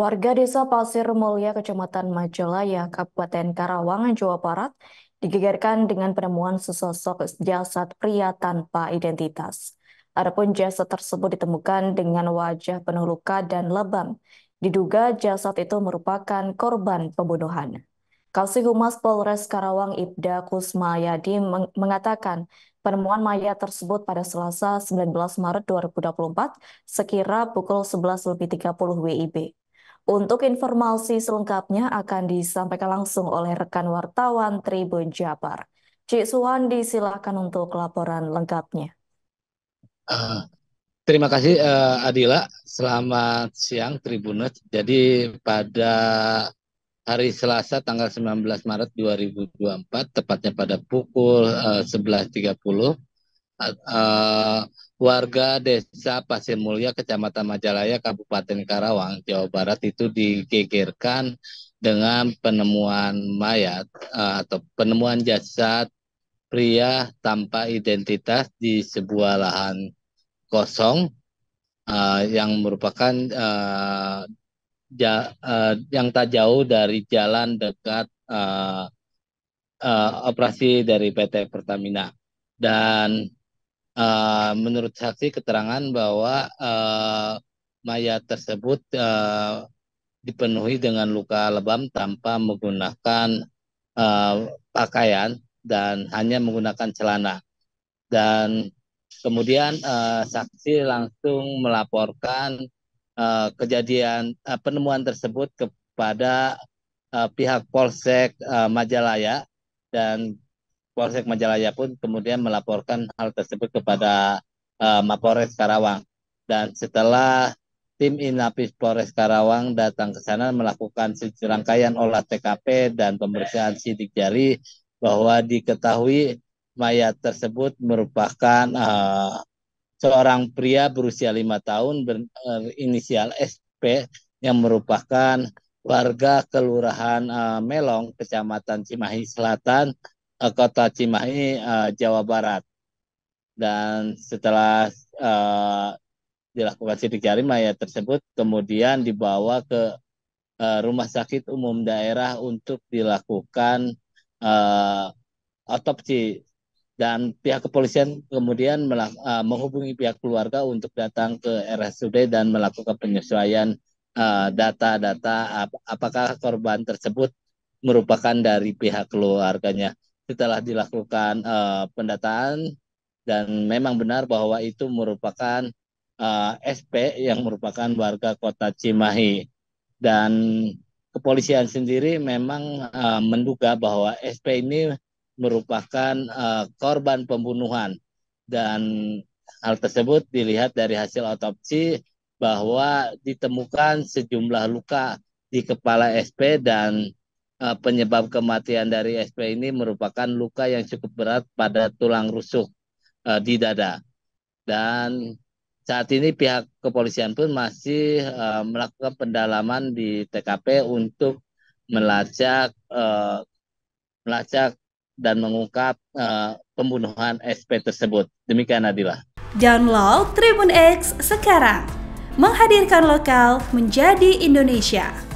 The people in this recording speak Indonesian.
Warga desa Pasir Mulia, Kecamatan Majalaya, Kabupaten Karawang, Jawa Barat, digegerkan dengan penemuan sesosok jasad pria tanpa identitas. Adapun jasad tersebut ditemukan dengan wajah penuh luka dan lebam. Diduga jasad itu merupakan korban pembunuhan. Kasih Humas Polres Karawang Ibda Kusmayadi mengatakan penemuan mayat tersebut pada Selasa 19 Maret 2024 sekira pukul 11.30 WIB. Untuk informasi selengkapnya akan disampaikan langsung oleh rekan wartawan Tribun Jabar. Cik Suwandi silakan untuk laporan lengkapnya. Uh, Terima kasih uh, Adila. Selamat siang Tribunus. Jadi pada hari Selasa tanggal 19 Maret 2024 tepatnya pada pukul uh, 11.30 uh, uh, warga desa Pasir Mulia, Kecamatan Majalaya, Kabupaten Karawang, Jawa Barat itu digegerkan dengan penemuan mayat eh, atau penemuan jasad pria tanpa identitas di sebuah lahan kosong uh, yang merupakan uh, ja, uh, yang tak jauh dari jalan dekat uh, uh, operasi dari PT Pertamina dan uh, menurut saksi keterangan bahwa uh, mayat tersebut uh, dipenuhi dengan luka lebam tanpa menggunakan uh, pakaian dan hanya menggunakan celana dan kemudian uh, saksi langsung melaporkan uh, kejadian uh, penemuan tersebut kepada uh, pihak Polsek uh, Majalaya dan Polsek Majalaya pun kemudian melaporkan hal tersebut kepada uh, eh, Mapores Karawang. Dan setelah tim Inapis Polres Karawang datang ke sana melakukan rangkaian olah TKP dan pemeriksaan sidik jari bahwa diketahui mayat tersebut merupakan uh, seorang pria berusia lima tahun berinisial eh, SP yang merupakan warga Kelurahan uh, Melong, Kecamatan Cimahi Selatan, Eh, kota Cimahi uh, Jawa Barat dan setelah uh, dilakukan sidik jari mayat tersebut kemudian dibawa ke uh, rumah sakit umum daerah untuk dilakukan uh, otopsi dan pihak kepolisian kemudian uh, menghubungi pihak keluarga untuk datang ke RSUD dan melakukan penyesuaian data-data uh, ap apakah korban tersebut merupakan dari pihak keluarganya setelah dilakukan uh, pendataan dan memang benar bahwa itu merupakan uh, eh, SP yang merupakan warga kota Cimahi dan kepolisian sendiri memang uh, menduga bahwa SP ini merupakan uh, korban pembunuhan dan hal tersebut dilihat dari hasil otopsi bahwa ditemukan sejumlah luka di kepala SP dan Eh, penyebab kematian dari SP ini merupakan luka yang cukup berat pada tulang rusuk uh, di dada. Dan saat ini pihak kepolisian pun masih uh, melakukan pendalaman di TKP untuk melacak uh, melacak dan mengungkap uh, pembunuhan SP tersebut. Demikian Adila. Download Tribun X sekarang. Menghadirkan lokal menjadi Indonesia.